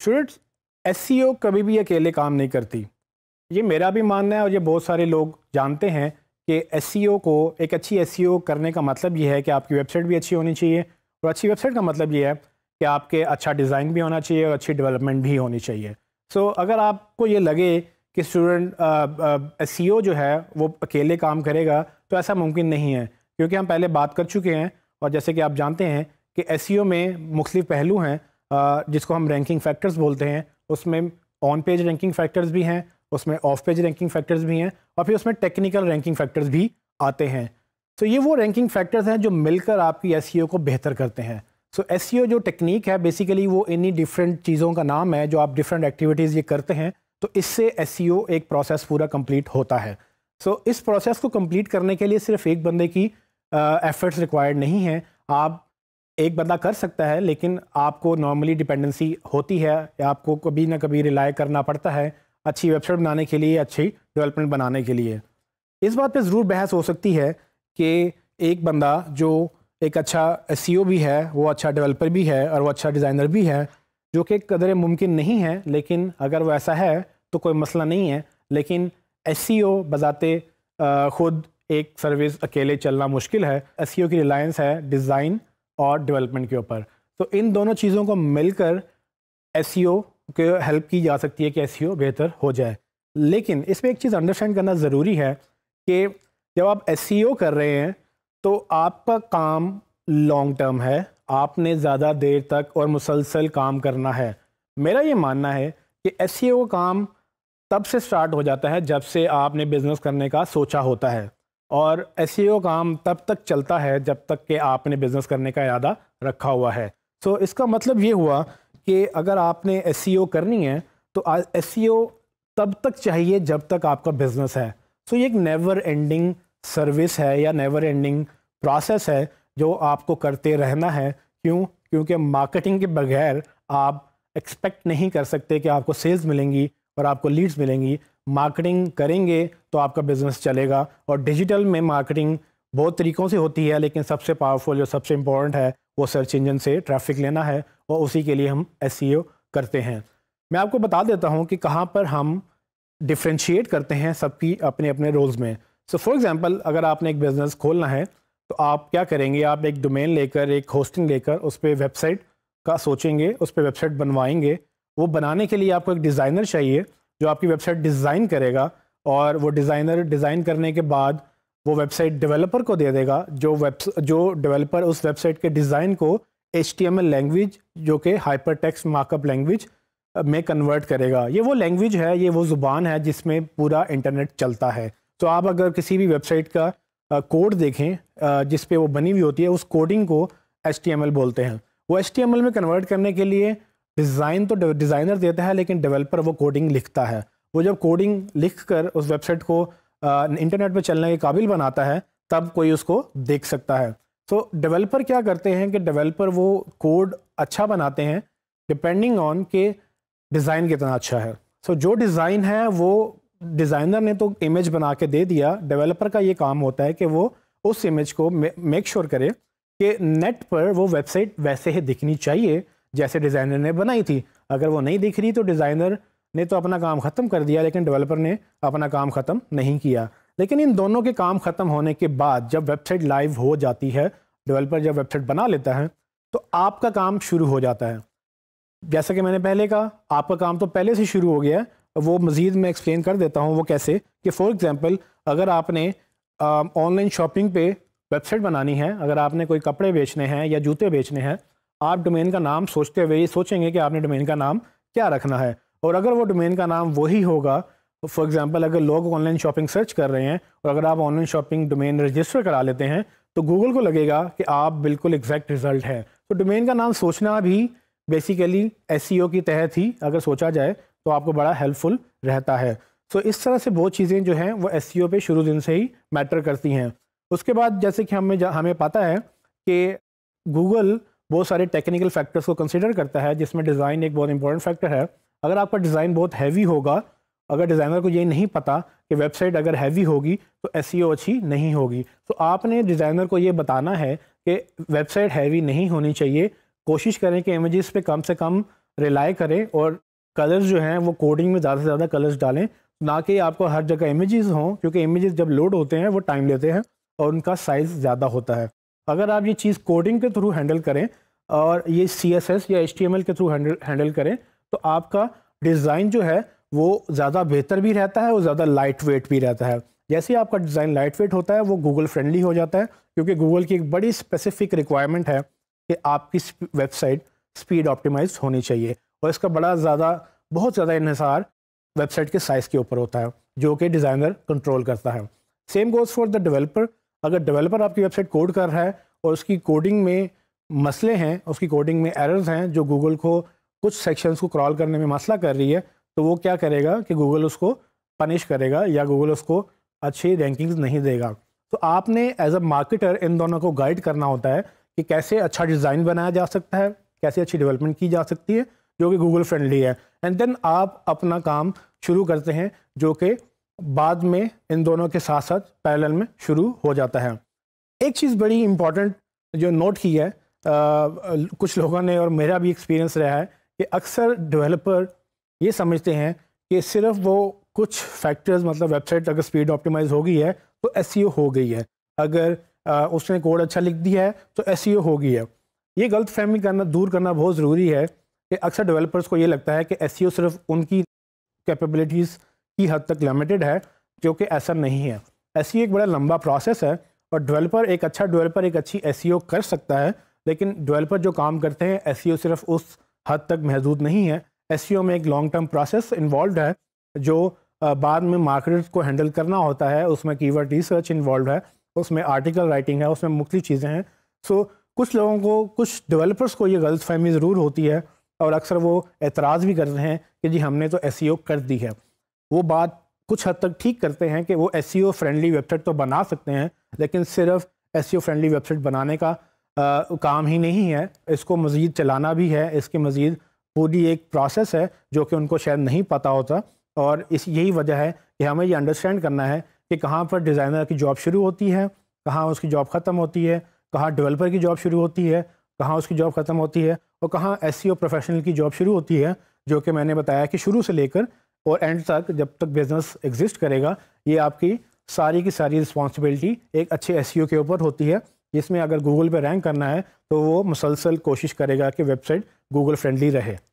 students S कभी भी अकेले काम नहीं करती ये मेरा भी मानना है और ये बहुत सारे लोग जानते हैं कि एस को एक अच्छी एस करने का मतलब ये है कि आपकी वेबसाइट भी अच्छी होनी चाहिए और अच्छी वेबसाइट का मतलब ये है कि आपके अच्छा डिज़ाइन भी होना चाहिए और अच्छी डेवलपमेंट भी होनी चाहिए सो so, अगर आपको ये लगे कि स्टूडेंट एस जो है वो अकेले काम करेगा तो ऐसा मुमकिन नहीं है क्योंकि हम पहले बात कर चुके हैं और जैसे कि आप जानते हैं कि एस में मुख्तु पहलू हैं जिसको हम रैंकिंग फैक्टर्स बोलते हैं उसमें ऑन पेज रैंकिंग फैक्टर्स भी हैं उसमें ऑफ पेज रैंकिंग फैक्टर्स भी हैं और फिर उसमें टेक्निकल रैंकिंग फैक्टर्स भी आते हैं तो ये वो रैंकिंग फैक्टर्स हैं जो मिलकर आपकी एस e को बेहतर करते हैं सो so, एस e जो टेक्निक है बेसिकली वो इन्हीं डिफरेंट चीज़ों का नाम है जो आप डिफरेंट एक्टिविटीज़ ये करते हैं तो इससे एस e एक प्रोसेस पूरा कम्प्लीट होता है सो so, इस प्रोसेस को कम्प्लीट करने के लिए सिर्फ एक बंदे की एफ़र्ट्स रिक्वायर्ड नहीं है आप एक बंदा कर सकता है लेकिन आपको नॉर्मली डिपेंडेंसी होती है या आपको कभी ना कभी रिलाय करना पड़ता है अच्छी वेबसाइट बनाने के लिए अच्छी डेवलपमेंट बनाने के लिए इस बात पे ज़रूर बहस हो सकती है कि एक बंदा जो एक अच्छा एस e भी है वो अच्छा डेवलपर भी है और वो अच्छा डिज़ाइनर भी है जो कि कदर मुमकिन नहीं है लेकिन अगर वो ऐसा है तो कोई मसला नहीं है लेकिन एस सी e बजाते ख़ुद एक सर्विस अकेले चलना मुश्किल है एस e की रिलायंस है डिज़ाइन और डेवलपमेंट के ऊपर तो इन दोनों चीज़ों को मिलकर एस e के हेल्प की जा सकती है कि एस e बेहतर हो जाए लेकिन इसमें एक चीज़ अंडरस्टैंड करना ज़रूरी है कि जब आप एस e कर रहे हैं तो आपका काम लॉन्ग टर्म है आपने ज़्यादा देर तक और मुसलसल काम करना है मेरा ये मानना है कि एस काम तब से स्टार्ट हो जाता है जब से आपने बिज़नेस करने का सोचा होता है और एस e काम तब तक चलता है जब तक कि आपने बिज़नेस करने का इरादा रखा हुआ है सो so, इसका मतलब ये हुआ कि अगर आपने एस e करनी है तो एस e तब तक चाहिए जब तक आपका बिज़नेस है सो so, ये एक नेवर एंडिंग सर्विस है या नेवर एंडिंग प्रोसेस है जो आपको करते रहना है क्यों क्योंकि मार्केटिंग के बगैर आप एक्सपेक्ट नहीं कर सकते कि आपको सेल्स मिलेंगी और आपको लीड्स मिलेंगी मार्केटिंग करेंगे तो आपका बिज़नेस चलेगा और डिजिटल में मार्केटिंग बहुत तरीक़ों से होती है लेकिन सबसे पावरफुल जो सबसे इम्पोर्टेंट है वो सर्च इंजन से ट्रैफिक लेना है और उसी के लिए हम एस e करते हैं मैं आपको बता देता हूँ कि कहाँ पर हम डिफ्रेंशिएट करते हैं सबकी अपने अपने रोल्स में सो फॉर एग्ज़ाम्पल अगर आपने एक बिज़नेस खोलना है तो आप क्या करेंगे आप एक डोमेन लेकर एक होस्टिंग लेकर उस पर वेबसाइट का सोचेंगे उस पर वेबसाइट बनवाएंगे वो बनाने के लिए आपको एक डिज़ाइनर चाहिए जो आपकी वेबसाइट डिज़ाइन करेगा और वो डिज़ाइनर डिज़ाइन करने के बाद वो वेबसाइट डेवलपर को दे देगा जो वेब जो डेवलपर उस वेबसाइट के डिज़ाइन को एच लैंग्वेज जो कि हाइपर टेक्स मार्कअप लैंग्वेज में कन्वर्ट करेगा ये वो लैंग्वेज है ये वो ज़ुबान है जिसमें पूरा इंटरनेट चलता है तो आप अगर किसी भी वेबसाइट का कोड देखें जिस पे वो बनी हुई होती है उस कोडिंग को एच बोलते हैं वो एच में कन्वर्ट करने के लिए डिज़ाइन तो डिज़ाइनर देता है लेकिन डेवलपर वो कोडिंग लिखता है वो जब कोडिंग लिख कर उस वेबसाइट को इंटरनेट पर चलने के काबिल बनाता है तब कोई उसको देख सकता है तो डेवलपर क्या करते हैं कि डेवलपर वो कोड अच्छा बनाते हैं डिपेंडिंग ऑन के डिज़ाइन कितना अच्छा है सो so, जो डिज़ाइन है वो डिज़ाइनर ने तो इमेज बना के दे दिया डेवलपर का ये काम होता है कि वो उस इमेज को मेक श्योर sure करे कि नेट पर वो वेबसाइट वैसे ही दिखनी चाहिए जैसे डिज़ाइनर ने बनाई थी अगर वो नहीं दिख रही तो डिज़ाइनर ने तो अपना काम ख़त्म कर दिया लेकिन डेवलपर ने अपना काम ख़त्म नहीं किया लेकिन इन दोनों के काम ख़त्म होने के बाद जब वेबसाइट लाइव हो जाती है डेवलपर जब वेबसाइट बना लेता है तो आपका काम शुरू हो जाता है जैसा कि मैंने पहले कहा आपका काम तो पहले से शुरू हो गया है वो मज़ीद मैं एक्सप्लेन कर देता हूँ वो कैसे कि फ़ॉर एग्ज़ाम्पल अगर आपने ऑनलाइन शॉपिंग पे वेबसाइट बनानी है अगर आपने कोई कपड़े बेचने हैं या जूते बेचने हैं आप डोमेन का नाम सोचते हुए ये सोचेंगे कि आपने डोमेन का नाम क्या रखना है और अगर वो डोमेन का नाम वही होगा फॉर एग्जांपल अगर लोग ऑनलाइन शॉपिंग सर्च कर रहे हैं और अगर आप ऑनलाइन शॉपिंग डोमेन रजिस्टर करा लेते हैं तो गूगल को लगेगा कि आप बिल्कुल एग्जैक्ट रिजल्ट है तो डोमेन का नाम सोचना भी बेसिकली एस के तहत ही अगर सोचा जाए तो आपको बड़ा हेल्पफुल रहता है सो so, इस तरह से बहुत चीज़ें जो हैं वो एस e पे शुरू दिन से ही मैटर करती हैं उसके बाद जैसे कि हमें हमें पता है कि गूगल बहुत सारे टेक्निकल फैक्टर्स को कंसिडर करता है जिसमें डिज़ाइन एक बहुत इंपॉर्टेंट फैक्टर है अगर आपका डिज़ाइन बहुत हैवी होगा अगर डिज़ाइनर को ये नहीं पता कि वेबसाइट अगर हैवी होगी तो एस e अच्छी नहीं होगी तो आपने डिज़ाइनर को ये बताना है कि वेबसाइट हैवी नहीं होनी चाहिए कोशिश करें कि इमेजेस पे कम से कम रिलाई करें और कलर्स जो हैं वो कोडिंग में ज़्यादा से ज़्यादा कलर्स डालें ना कि आपको हर जगह इमेजेस हों क्योंकि इमेजेस जब लोड होते हैं वो टाइम लेते हैं और उनका साइज़ ज़्यादा होता है अगर आप ये चीज़ कोडिंग के थ्रू हैंडल करें और ये सी या एच के थ्रू हैंडल करें तो आपका डिज़ाइन जो है वो ज़्यादा बेहतर भी रहता है और ज़्यादा लाइट वेट भी रहता है जैसे आपका डिज़ाइन लाइट वेट होता है वो गूगल फ्रेंडली हो जाता है क्योंकि गूगल की एक बड़ी स्पेसिफिक रिक्वायरमेंट है कि आपकी वेबसाइट स्पीड ऑप्टिमाइज होनी चाहिए और इसका बड़ा ज़्यादा बहुत ज़्यादा इनसार वेबसाइट के साइज़ के ऊपर होता है जो कि डिज़ाइनर कंट्रोल करता है same goes for the developer अगर डेवलपर आपकी वेबसाइट कोड कर रहा है और उसकी कोडिंग में मसले हैं उसकी कोडिंग में एरर्स हैं जो गूगल को कुछ सेक्शंस को क्रॉल करने में मसला कर रही है तो वो क्या करेगा कि गूगल उसको पनिश करेगा या गूगल उसको अच्छी रैंकिंग्स नहीं देगा तो आपने एज अ मार्केटर इन दोनों को गाइड करना होता है कि कैसे अच्छा डिज़ाइन बनाया जा सकता है कैसे अच्छी डेवलपमेंट की जा सकती है जो कि गूगल फ्रेंडली है एंड देन आप अपना काम शुरू करते हैं जो कि बाद में इन दोनों के साथ साथ पैरेलल में शुरू हो जाता है एक चीज़ बड़ी इम्पॉर्टेंट जो नोट की है आ, कुछ लोगों ने और मेरा भी एक्सपीरियंस रहा है कि अक्सर डेवलपर ये समझते हैं कि सिर्फ वो कुछ फैक्टर्स मतलब वेबसाइट अगर स्पीड ऑप्टिमाइज हो गई है तो एस e हो गई है अगर आ, उसने कोड अच्छा लिख दिया है तो एस e हो गई है ये गलत फहमी करना दूर करना बहुत ज़रूरी है कि अक्सर डेवलपर्स को ये लगता है कि एस e सिर्फ उनकी कैपेबिलिटीज़ की हद तक लिमिटेड है जो कि ऐसा नहीं है एस एक बड़ा लंबा प्रोसेस है और डेवलपर एक अच्छा डेवलपर एक अच्छी एस e कर सकता है लेकिन डेवलपर जो काम करते हैं एस e सिर्फ उस हद तक महदूद नहीं है एस e में एक लॉन्ग टर्म प्रोसेस इन्वॉल्व है जो बाद में मार्केट को हैंडल करना होता है उसमें कीवर्ड रिसर्च इन्वॉल्व है उसमें आर्टिकल राइटिंग है उसमें मुख्त चीज़ें हैं सो so, कुछ लोगों को कुछ डेवलपर्स को ये गलत फहमी ज़रूर होती है और अक्सर वो एतराज़ भी करते हैं कि जी हमने तो एस कर दी है वो बात कुछ हद तक ठीक करते हैं कि वो एस फ्रेंडली वेबसाइट तो बना सकते हैं लेकिन सिर्फ एस फ्रेंडली वेबसाइट बनाने का आ, काम ही नहीं है इसको मज़ीद चलाना भी है इसकी मज़ीद पूरी एक प्रोसेस है जो कि उनको शायद नहीं पता होता और इस यही वजह है कि हमें ये अंडरस्टैंड करना है कि कहाँ पर डिज़ाइनर की जॉब शुरू होती है कहाँ उसकी जॉब ख़त्म होती है कहाँ डेवलपर की जॉब शुरू होती है कहाँ उसकी जॉब ख़त्म होती है और कहाँ एस प्रोफेशनल e की जॉब शुरू होती है जो कि मैंने बताया कि शुरू से लेकर और एंड तक जब तक बिज़नेस एग्जिस्ट करेगा ये आपकी सारी की सारी रिस्पॉन्सिबिलिटी एक अच्छे एस e के ऊपर होती है जिसमें अगर गूगल पर रैंक करना है तो वो मुसलसल कोशिश करेगा कि वेबसाइट गूगल फ्रेंडली रहे